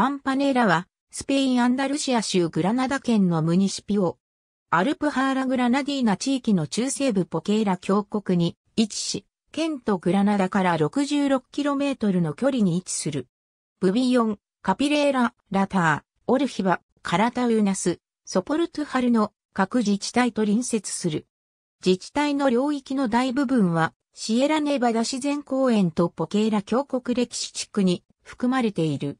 パンパネーラは、スペイン・アンダルシア州グラナダ県のムニシピオ。アルプハーラ・グラナディーナ地域の中西部ポケーラ峡谷に位置し、県とグラナダから 66km の距離に位置する。ブビヨン、カピレーラ、ラター、オルヒバ、カラタウーナス、ソポルトゥハルの各自治体と隣接する。自治体の領域の大部分は、シエラネバダ自然公園とポケーラ峡谷歴史地区に含まれている。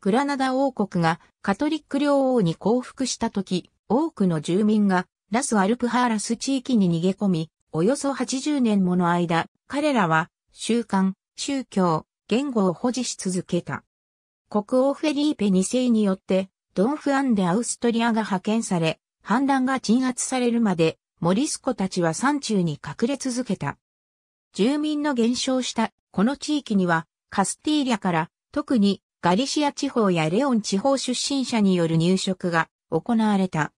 グラナダ王国がカトリック領王に降伏した時、多くの住民がラス・アルプハーラス地域に逃げ込み、およそ80年もの間、彼らは習慣、宗教、言語を保持し続けた。国王フェリーペ2世によって、ドンフアンでアウストリアが派遣され、反乱が鎮圧されるまで、モリスコたちは山中に隠れ続けた。住民の減少したこの地域には、カスティーリャから、特にガリシア地方やレオン地方出身者による入植が行われた。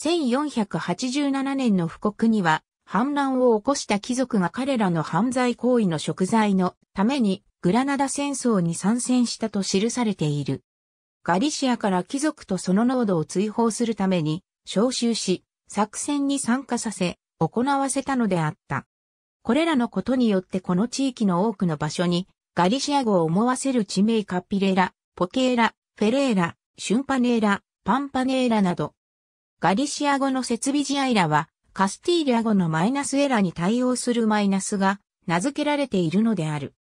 1487年の布告には、反乱を起こした貴族が彼らの犯罪行為の食材のためにグラナダ戦争に参戦したと記されている。ガリシアから貴族とその濃度を追放するために召集し、作戦に参加させ、行わせたのであった。これらのことによってこの地域の多くの場所にガリシア語を思わせる地名カピレラ、ポケーラ、フェレーラ、シュンパネーラ、パンパネーラなど。ガリシア語の設備試合らは、カスティーリア語のマイナスエラに対応するマイナスが名付けられているのである。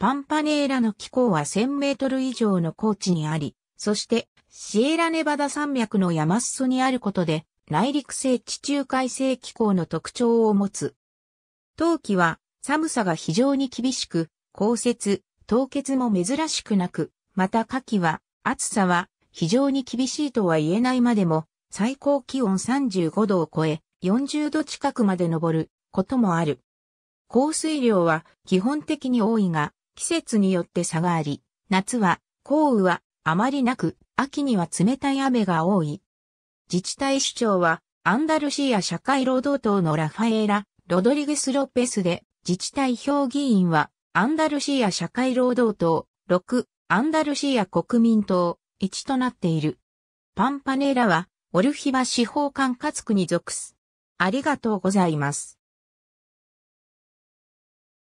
パンパネーラの気候は1000メートル以上の高地にあり、そしてシエラネバダ山脈の山裾にあることで内陸性地中海性気候の特徴を持つ。冬季は寒さが非常に厳しく、降雪、凍結も珍しくなく、また夏季は、暑さは非常に厳しいとは言えないまでも、最高気温35度を超え、40度近くまで上ることもある。降水量は基本的に多いが、季節によって差があり、夏は、降雨はあまりなく、秋には冷たい雨が多い。自治体首長は、アンダルシア社会労働党のラファエーラ・ロドリゲス・ロペスで、自治体評議員は、アンダルシア社会労働党、6、アンダルシア国民党、1となっている。パンパネーラは、オルヒバ司法管轄区に属す。ありがとうございます。